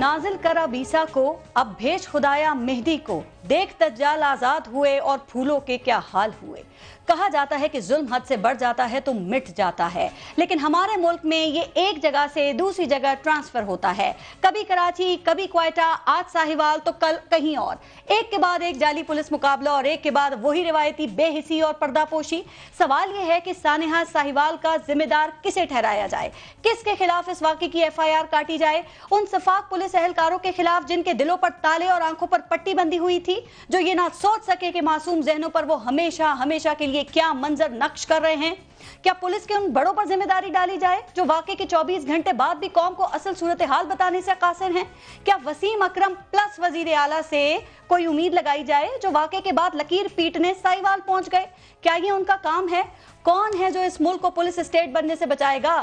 नाजिल करा बीसा को अब भेज खुदाया मेहदी को देख दज्जाल आजाद हुए और फूलों के क्या हाल हुए कहा जाता है कि जुल्म हद से बढ़ जाता है तो मिट जाता है लेकिन हमारे मुल्क में ये एक जगह से दूसरी जगह ट्रांसफर होता है कभी कराची कभी क्वेटा आज साहिवाल तो कल कहीं और एक के बाद एक जाली पुलिस मुकाबला और एक के बाद वही रिवायती बेहिसी और पर्दापोशी सवाल यह है कि सानेहा साहिवाल का जिम्मेदार किसे ठहराया जाए किसके खिलाफ इस वाक्य की एफ काटी जाए उन सफाक पुलिस एहलकारों के खिलाफ जिनके दिलों पर ताले और आंखों पर पट्टी बंदी हुई थी थी जो ये ना सोच सके कि मासूम जहनों पर वो हमेशा हमेशा के लिए क्या मंजर नक्श कर रहे हैं क्या पुलिस के उन बड़ों पर जिम्मेदारी डाली जाए जो वाकई के 24 घंटे बाद भी कौम को असल सूरत हाल बताने से कासिर हैं क्या वसीम अकरम प्लस वजीर आला से कोई उम्मीद लगाई जाए जो वाकई के बाद लकीर पीटने साईवाल पहुंच गए क्या ये उनका काम है कौन है जो इस मुल्क को पुलिस स्टेट बनने से बचाएगा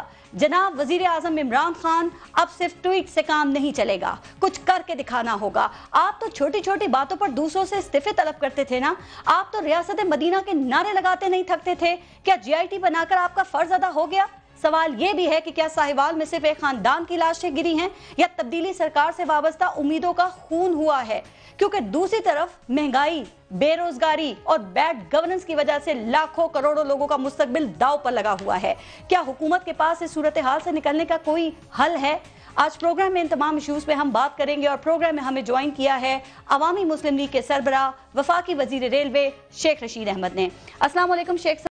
जनाब वजीर आजम इमरान खान अब सिर्फ ट्वीट से काम नहीं चलेगा कुछ करके दिखाना होगा आप तो छोटी छोटी बातों पर दूसरों से इस्तीफे तलब करते थे ना आप तो रियासत मदीना के नारे लगाते नहीं थकते थे क्या जीआईटी पर बनाकर आपका फर्ज अदा हो गया सवाल ये भी है कि क्या साहिवाल में सिर्फ एक खानदान की लाशें गिरी हैं या तब्दीली सरकार से वाबस्ता उम्मीदों का खून हुआ है क्योंकि दूसरी तरफ महंगाई बेरोजगारी और बैड गवर्नेंस की वजह से लाखों करोड़ों लोगों का मुस्तकबिल दाव पर लगा हुआ है क्या हुकूमत के पास इस सूरत हाल से निकलने का कोई हल है आज प्रोग्राम में इन तमाम इशूज़ पे हम बात करेंगे और प्रोग्राम में हमें ज्वाइन किया है अवामी मुस्लिम लीग के सरबरा वफाकी वजीर रेलवे शेख रशीद अहमद ने असलम शेख